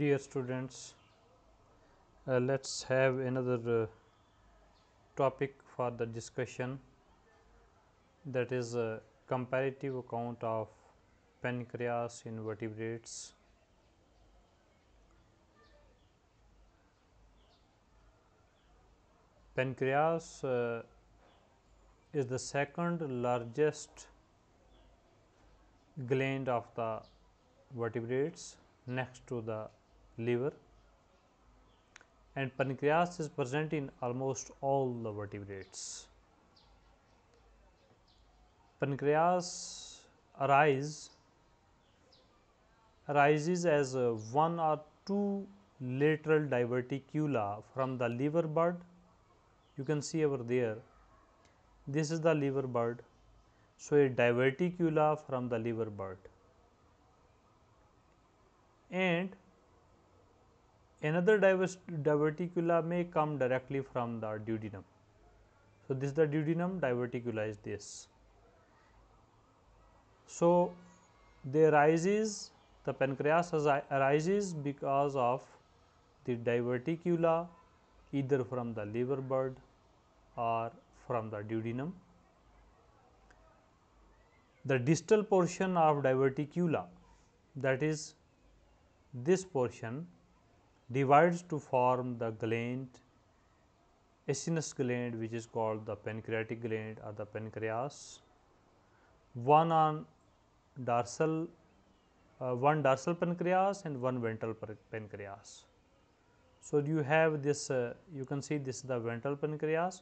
dear students uh, let's have another uh, topic for the discussion that is a uh, comparative account of pancreas in vertebrates pancreas uh, is the second largest gland of the vertebrates next to the liver and pancreas is present in almost all the vertebrates. Pancreas arise arises as one or two lateral diverticula from the liver bud you can see over there this is the liver bud so a diverticula from the liver bud and another diverticula may come directly from the duodenum. So, this the duodenum diverticula is this. So, they arises the pancreas arises because of the diverticula either from the liver bud or from the duodenum. The distal portion of diverticula that is this portion divides to form the gland acinous gland which is called the pancreatic gland or the pancreas one on dorsal uh, one dorsal pancreas and one ventral pancreas so you have this uh, you can see this is the ventral pancreas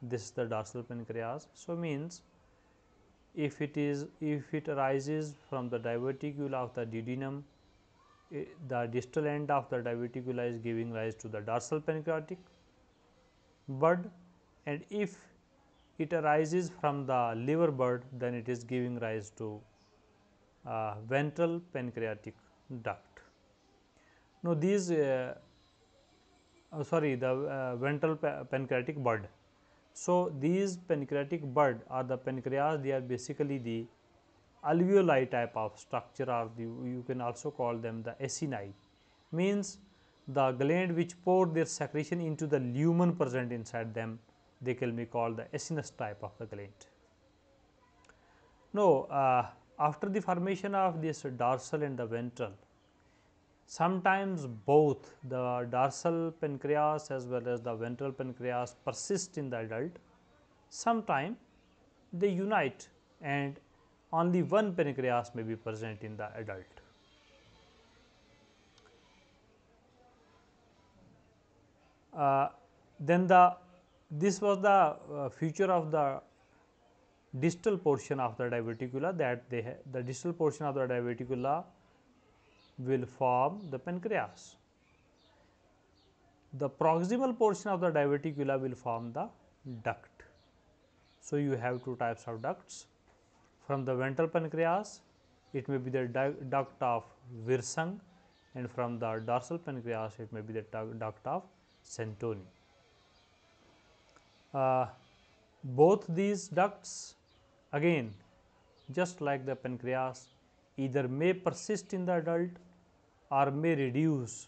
this is the dorsal pancreas so means if it is if it arises from the diverticulum of the duodenum the distal end of the diverticula is giving rise to the dorsal pancreatic bud and if it arises from the liver bud then it is giving rise to uh, ventral pancreatic duct. Now, these uh, uh, sorry the uh, ventral pa pancreatic bud. So, these pancreatic bud are the pancreas they are basically the alveoli type of structure or the, you can also call them the acini means the gland which pour their secretion into the lumen present inside them they can be called the acinous type of the gland. Now, uh, after the formation of this dorsal and the ventral sometimes both the dorsal pancreas as well as the ventral pancreas persist in the adult sometime they unite and only one pancreas may be present in the adult. Uh, then the this was the uh, feature of the distal portion of the diverticula that they the distal portion of the diverticula will form the pancreas. The proximal portion of the diverticula will form the duct. So, you have two types of ducts from the ventral pancreas, it may be the duct of Wirsung and from the dorsal pancreas, it may be the duct of Santoni. Uh, both these ducts again just like the pancreas either may persist in the adult or may reduce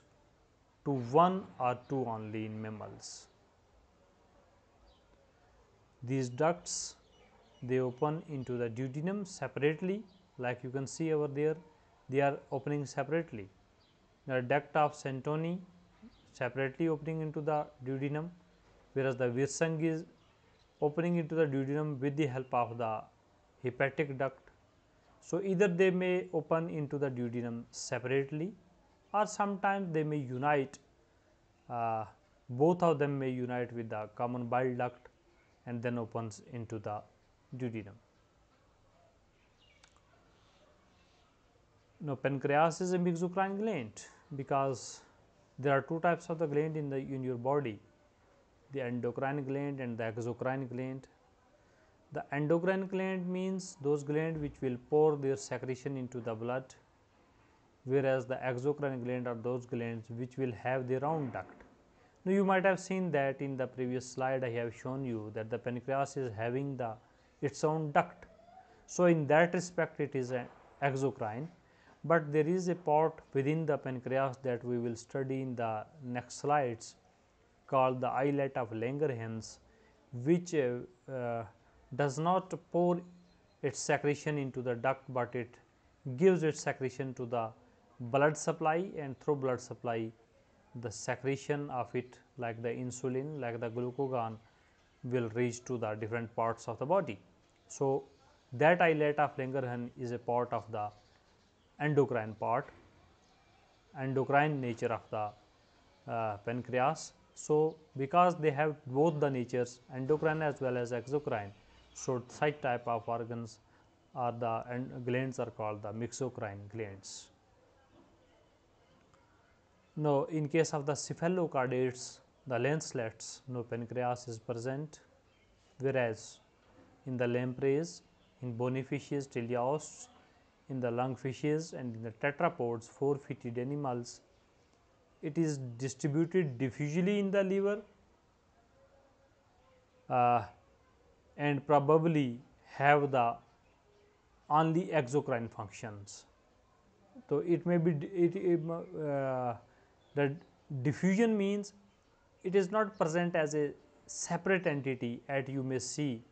to one or two only in mammals. These ducts they open into the duodenum separately like you can see over there they are opening separately. The duct of Santoni separately opening into the duodenum whereas the Virsung is opening into the duodenum with the help of the hepatic duct. So, either they may open into the duodenum separately or sometimes they may unite uh, both of them may unite with the common bile duct and then opens into the duodenum. Now, pancreas is a mixocrine gland because there are two types of the gland in the in your body the endocrine gland and the exocrine gland. The endocrine gland means those glands which will pour their secretion into the blood whereas the exocrine gland are those glands which will have the round duct. Now, you might have seen that in the previous slide I have shown you that the pancreas is having the its own duct. So, in that respect it is an exocrine, but there is a part within the pancreas that we will study in the next slides called the islet of Langerhans which uh, uh, does not pour its secretion into the duct, but it gives its secretion to the blood supply and through blood supply the secretion of it like the insulin like the glucagon will reach to the different parts of the body. So, that islet of Langerhans is a part of the endocrine part, endocrine nature of the uh, pancreas. So, because they have both the natures endocrine as well as exocrine. So, such type of organs are the glands are called the mixocrine glands. Now, in case of the cephalocardates, the lancelets no pancreas is present whereas in the lampreys, in bony fishes, teleosts, in the lung fishes and in the tetrapods four footed animals it is distributed diffusely in the liver uh, and probably have the only exocrine functions. So, it may be it, it uh, diffusion means it is not present as a separate entity at you may see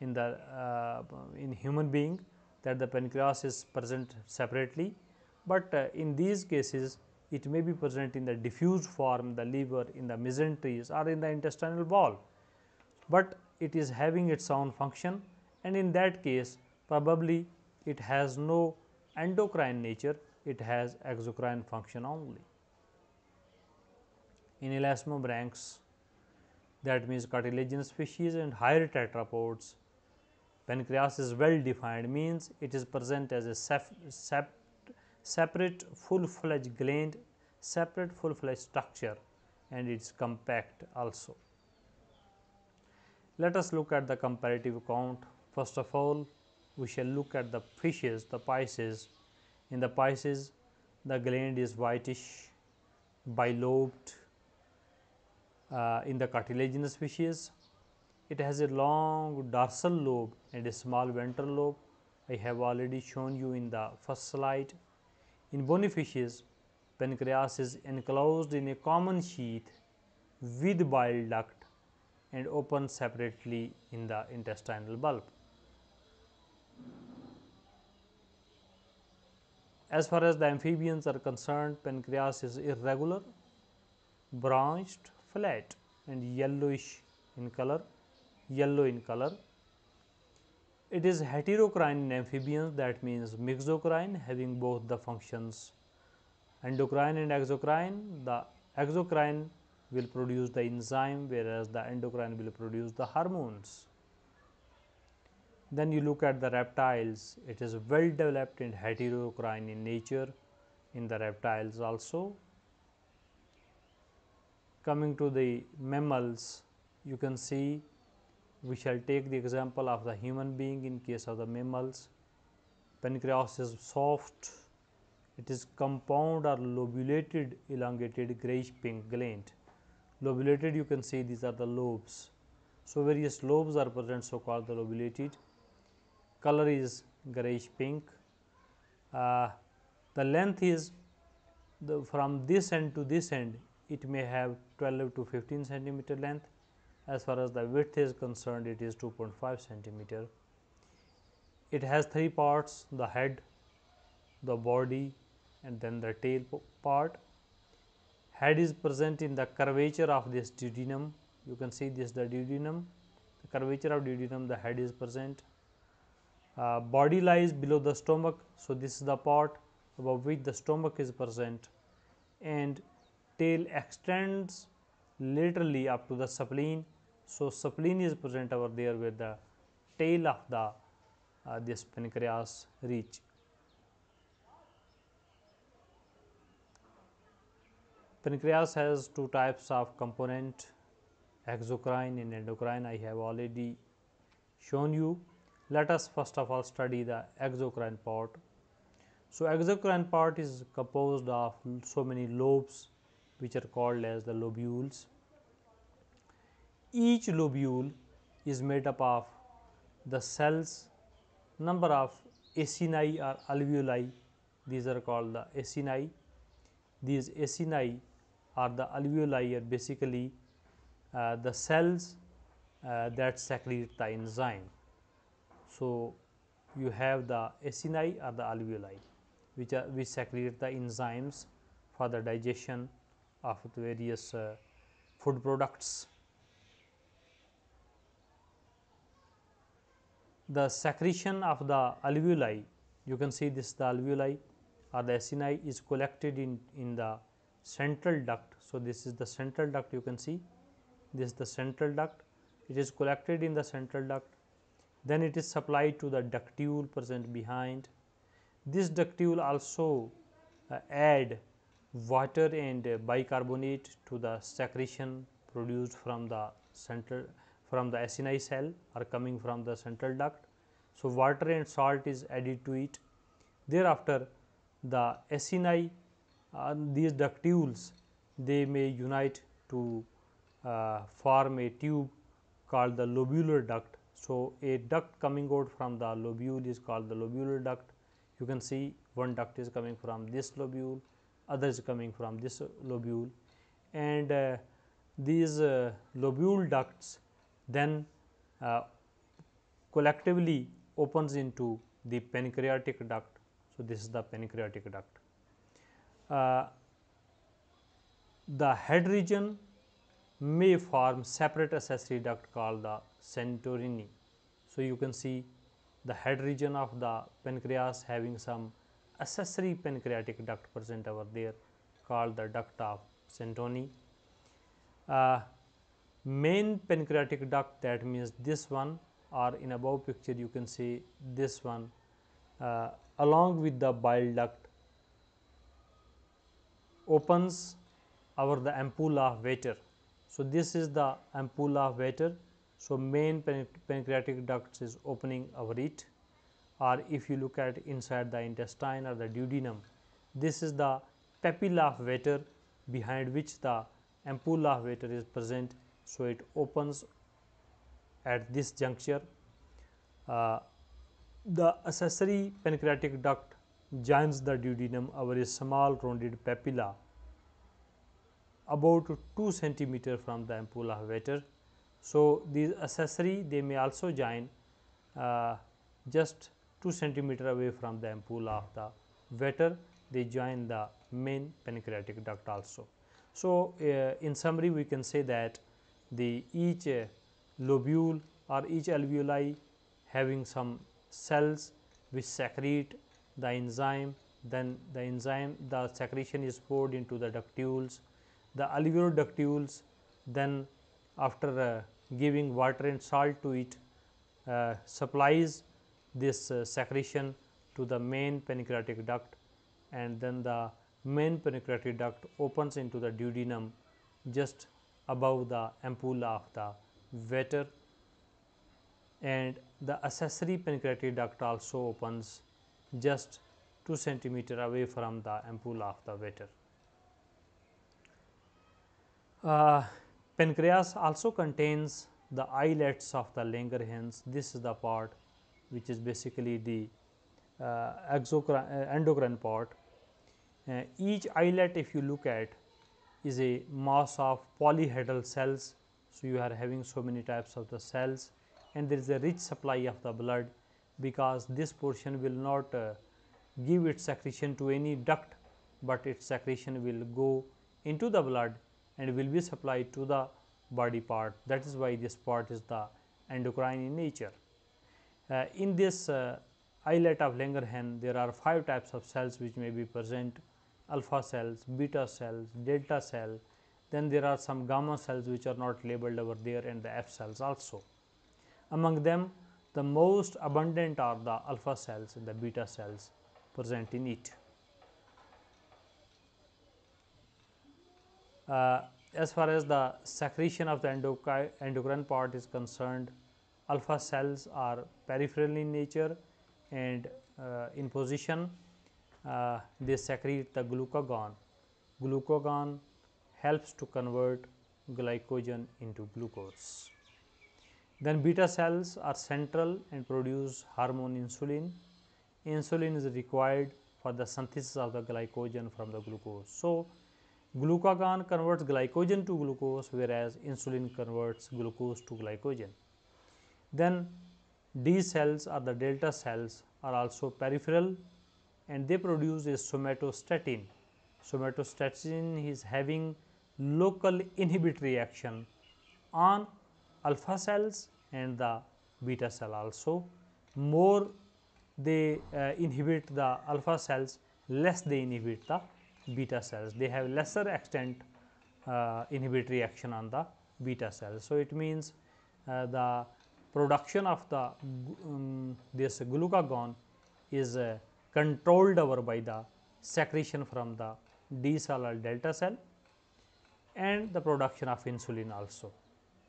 in the uh, in human being that the pancreas is present separately, but uh, in these cases it may be present in the diffuse form, the liver, in the mesenteries or in the intestinal wall, but it is having its own function and in that case probably it has no endocrine nature, it has exocrine function only in elasmobranchs that means cartilaginous species and higher tetrapods. Pancreas is well defined means it is present as a sep sep separate full fledged gland, separate full fledged structure and it is compact also. Let us look at the comparative count. First of all, we shall look at the fishes, the Pisces. In the Pisces, the gland is whitish, bilobed, uh, in the cartilaginous species. It has a long dorsal lobe and a small ventral lobe. I have already shown you in the first slide. In bony fishes, pancreas is enclosed in a common sheath with bile duct and open separately in the intestinal bulb. As far as the amphibians are concerned, pancreas is irregular, branched flat and yellowish in color, yellow in color. It is heterocrine in amphibians that means mixocrine having both the functions endocrine and exocrine. The exocrine will produce the enzyme whereas the endocrine will produce the hormones. Then you look at the reptiles, it is well developed in heterocrine in nature in the reptiles also Coming to the mammals, you can see we shall take the example of the human being in case of the mammals. Pancreas is soft, it is compound or lobulated elongated grayish pink gland. Lobulated you can see these are the lobes. So, various lobes are present so called the lobulated. Color is grayish pink. Uh, the length is the, from this end to this end it may have 12 to 15 centimeter length. As far as the width is concerned, it is 2.5 centimeter. It has three parts the head, the body, and then the tail part. Head is present in the curvature of this duodenum. You can see this the duodenum, the curvature of duodenum, the head is present. Uh, body lies below the stomach, so this is the part above which the stomach is present, and tail extends laterally up to the spleen. So, spleen is present over there with the tail of the uh, this pancreas reach. Pancreas has two types of component exocrine and endocrine I have already shown you. Let us first of all study the exocrine part. So, exocrine part is composed of so many lobes which are called as the lobules. Each lobule is made up of the cells number of acini or alveoli these are called the acini these acini are the alveoli are basically uh, the cells uh, that secrete the enzyme so you have the acini or the alveoli which are which secrete the enzymes for the digestion of the various uh, food products. The secretion of the alveoli, you can see this the alveoli or the acini is collected in, in the central duct. So, this is the central duct you can see, this is the central duct, it is collected in the central duct, then it is supplied to the ductule present behind. This ductule also uh, add water and bicarbonate to the secretion produced from the central from the acini cell or coming from the central duct. So, water and salt is added to it. Thereafter, the acini uh, these ductules they may unite to uh, form a tube called the lobular duct. So, a duct coming out from the lobule is called the lobular duct. You can see one duct is coming from this lobule, others coming from this lobule and uh, these uh, lobule ducts then uh, collectively opens into the pancreatic duct. So, this is the pancreatic duct. Uh, the head region may form separate accessory duct called the Santorini. So, you can see the head region of the pancreas having some accessory pancreatic duct present over there called the duct of Santoni. Uh, main pancreatic duct that means this one or in above picture you can see this one uh, along with the bile duct opens over the ampulla of vater. So, this is the ampulla of vater. So, main pan pancreatic duct is opening over it or if you look at inside the intestine or the duodenum, this is the papilla of water behind which the ampulla of water is present. So, it opens at this juncture. Uh, the accessory pancreatic duct joins the duodenum over a small rounded papilla about 2 centimeter from the ampulla of water. So, these accessory they may also join uh, just 2 centimeter away from the ampoule of the vater, they join the main pancreatic duct also. So, uh, in summary we can say that the each uh, lobule or each alveoli having some cells which secrete the enzyme then the enzyme the secretion is poured into the ductules the alveolar ductules then after uh, giving water and salt to it uh, supplies this uh, secretion to the main pancreatic duct and then the main pancreatic duct opens into the duodenum just above the ampulla of the vater and the accessory pancreatic duct also opens just 2 centimeter away from the ampulla of the vater. Uh, pancreas also contains the eyelets of the Langerhans. This is the part which is basically the uh, uh, endocrine part. Uh, each islet if you look at is a mass of polyhedral cells. So, you are having so many types of the cells and there is a rich supply of the blood because this portion will not uh, give its secretion to any duct, but its secretion will go into the blood and will be supplied to the body part. That is why this part is the endocrine in nature. Uh, in this uh, islet of Langerhans, there are five types of cells which may be present alpha cells, beta cells, delta cell, then there are some gamma cells which are not labeled over there and the F cells also. Among them the most abundant are the alpha cells and the beta cells present in it. Uh, as far as the secretion of the endocrine part is concerned, alpha cells are peripheral in nature and uh, in position uh, they secrete the glucagon. Glucagon helps to convert glycogen into glucose. Then beta cells are central and produce hormone insulin. Insulin is required for the synthesis of the glycogen from the glucose. So, glucagon converts glycogen to glucose whereas insulin converts glucose to glycogen. Then these cells or the delta cells are also peripheral and they produce a somatostatin. Somatostatin is having local inhibitory action on alpha cells and the beta cell also. More they uh, inhibit the alpha cells, less they inhibit the beta cells. They have lesser extent uh, inhibitory action on the beta cells. So, it means uh, the production of the um, this glucagon is uh, controlled over by the secretion from the D cell or delta cell and the production of insulin also.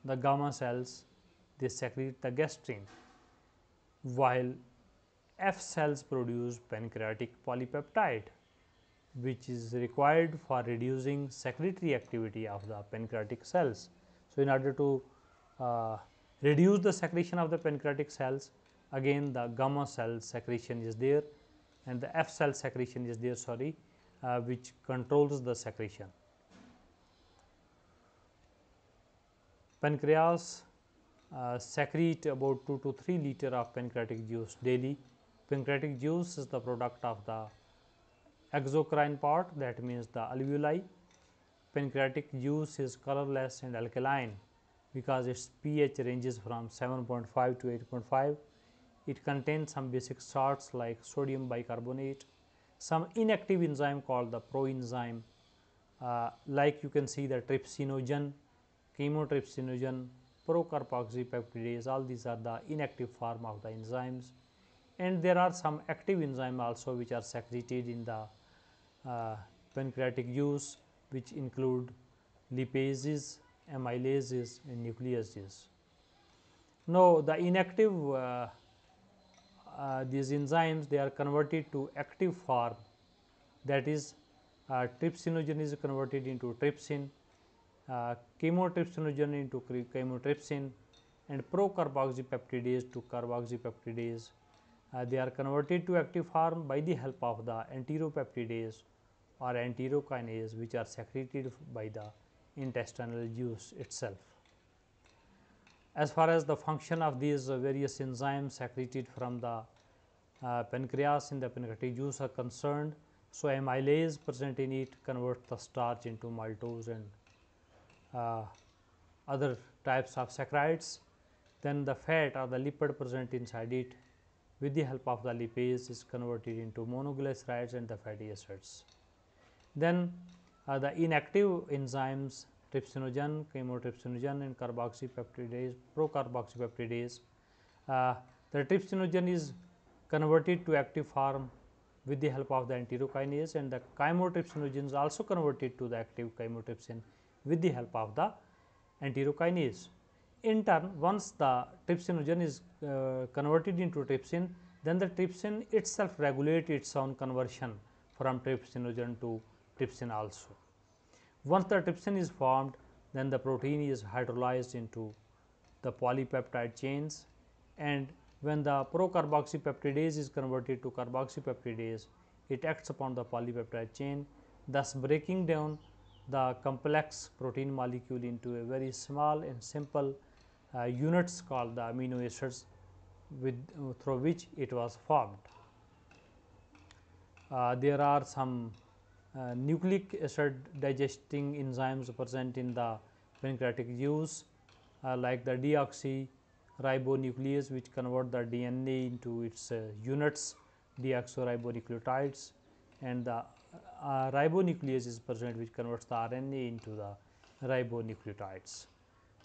The gamma cells they secrete the gastrin while F cells produce pancreatic polypeptide which is required for reducing secretory activity of the pancreatic cells. So, in order to uh, reduce the secretion of the pancreatic cells again the gamma cell secretion is there and the F cell secretion is there sorry uh, which controls the secretion. Pancreas uh, secrete about 2 to 3 liter of pancreatic juice daily. Pancreatic juice is the product of the exocrine part that means the alveoli. Pancreatic juice is colorless and alkaline because its pH ranges from 7.5 to 8.5. It contains some basic salts like sodium bicarbonate, some inactive enzyme called the proenzyme, uh, like you can see the trypsinogen, chemotrypsinogen, procarboxypeptidase, all these are the inactive form of the enzymes. And there are some active enzyme also which are secreted in the uh, pancreatic juice, which include lipases, Amylases and nucleases. Now, the inactive uh, uh, these enzymes they are converted to active form that is uh, trypsinogen is converted into trypsin, uh, chemotrypsinogen into chemotrypsin and procarboxypeptidase to carboxypeptidase. Uh, they are converted to active form by the help of the enteropeptidase or enterokinase which are secreted by the intestinal juice itself. As far as the function of these various enzymes secreted from the uh, pancreas in the pancreatic juice are concerned, so amylase present in it converts the starch into maltose and uh, other types of saccharides. Then the fat or the lipid present inside it with the help of the lipase is converted into monoglycerides and the fatty acids. Then uh, the inactive enzymes trypsinogen, chemotrypsinogen and carboxypeptidase, procarboxypeptidase. Uh, the trypsinogen is converted to active form with the help of the enterokinase and the chymotrypsinogen is also converted to the active chymotrypsin with the help of the enterokinase. In turn, once the trypsinogen is uh, converted into trypsin, then the trypsin itself regulates its own conversion from trypsinogen to trypsin also. Once the trypsin is formed, then the protein is hydrolyzed into the polypeptide chains and when the procarboxypeptidase is converted to carboxypeptidase, it acts upon the polypeptide chain thus breaking down the complex protein molecule into a very small and simple uh, units called the amino acids with uh, through which it was formed. Uh, there are some uh, nucleic acid digesting enzymes present in the pancreatic juice uh, like the deoxy which convert the DNA into its uh, units deoxyribonucleotides and the uh, uh ribonuclease is present which converts the RNA into the ribonucleotides.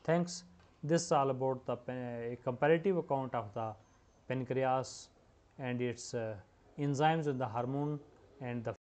Thanks. This is all about the uh, comparative account of the pancreas and its enzymes and the hormone and the